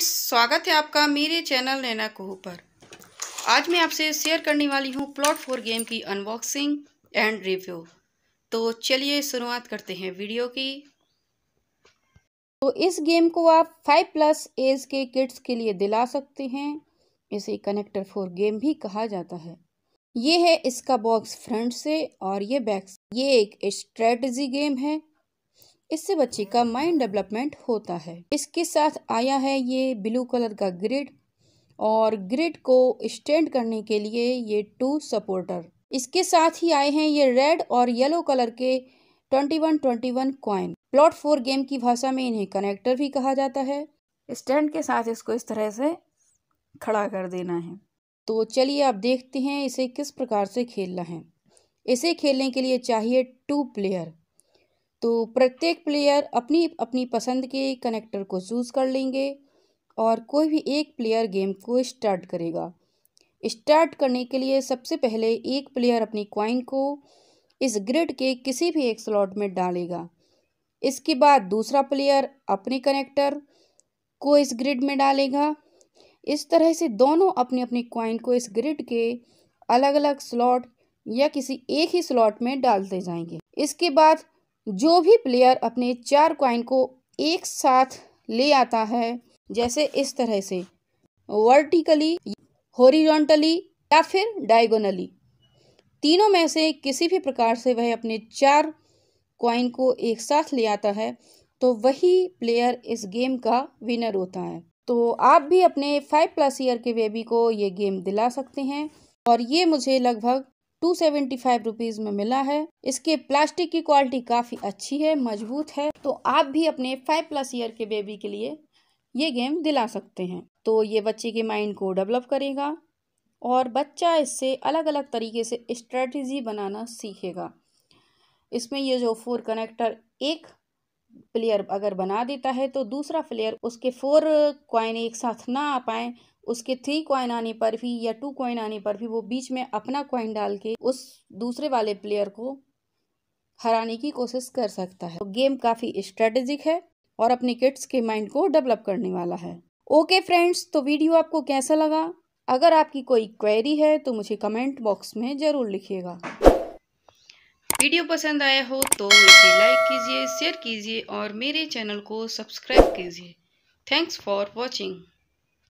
friends स्वागत है आपका मेरे चैनल नैना कोह पर आज मैं आपसे शेयर करने वाली हूँ प्लॉट फोर गेम की अनबॉक्सिंग एंड रिव्यू तो चलिए शुरुआत करते हैं वीडियो की तो इस गेम को आप फाइव प्लस एज के किड्स के लिए दिला सकते हैं इसे कनेक्टर फोर गेम भी कहा जाता है ये है इसका बॉक्स फ्रंट से और ये बैक ये एक स्ट्रेटजी गेम है इससे बच्चे का माइंड डेवलपमेंट होता है इसके साथ आया है ये ब्लू कलर का ग्रिड और ग्रिड को स्टैंड करने के लिए ये टू सपोर्टर इसके साथ ही आए हैं ये रेड और येलो कलर के twenty one twenty one coin plot four game की भाषा में इन्हें कनेक्टर भी कहा जाता है स्टैंड के साथ इसको इस तरह से खड़ा कर देना है तो चलिए आप देखते हैं इसे किस प्रकार से खेलना है इसे खेलने के लिए चाहिए टू प्लेयर तो प्रत्येक प्लेयर अपनी अपनी पसंद के कनेक्टर को चूज़ कर लेंगे और कोई भी एक प्लेयर गेम को स्टार्ट करेगा स्टार्ट करने के लिए सबसे पहले एक प्लेयर अपनी क्वाइन को इस ग्रिड के किसी भी एक स्लॉट में डालेगा इसके बाद दूसरा प्लेयर अपने कनेक्टर को इस ग्रिड में डालेगा इस तरह से दोनों अपने अपनी क्वाइन को इस ग्रिड के अलग अलग स्लॉट या किसी एक ही स्लॉट में डालते जाएंगे इसके बाद जो भी प्लेयर अपने चार क्वाइन को एक साथ ले आता है जैसे इस तरह से वर्टिकली होरिजोंटली या फिर डायगोनली तीनों में से किसी भी प्रकार से वह अपने चार क्वाइन को एक साथ ले आता है तो वही प्लेयर इस गेम का विनर होता है तो आप भी अपने फाइव प्लस ईयर के बेबी को ये गेम दिला सकते हैं और ये मुझे लगभग टू सेवेंटी फाइव रुपीज़ में मिला है इसके प्लास्टिक की क्वालिटी काफ़ी अच्छी है मजबूत है तो आप भी अपने फाइव प्लस ईयर के बेबी के लिए ये गेम दिला सकते हैं तो ये बच्चे के माइंड को डेवलप करेगा और बच्चा इससे अलग अलग तरीके से स्ट्रेटजी बनाना सीखेगा इसमें ये जो फोर कनेक्टर एक प्लेयर अगर बना देता है तो दूसरा प्लेयर उसके फोर क्वाइन एक साथ ना आ पाए उसके थ्री कॉइन आने पर भी या टू कॉइन आने पर भी वो बीच में अपना कॉइन डाल के उस दूसरे वाले प्लेयर को हराने की कोशिश कर सकता है तो गेम काफ़ी स्ट्रेटेजिक है और अपने किड्स के माइंड को डेवलप करने वाला है ओके फ्रेंड्स तो वीडियो आपको कैसा लगा अगर आपकी कोई क्वेरी है तो मुझे कमेंट बॉक्स में ज़रूर लिखिएगा वीडियो पसंद आया हो तो इसे लाइक कीजिए शेयर कीजिए और मेरे चैनल को सब्सक्राइब कीजिए थैंक्स फॉर वॉचिंग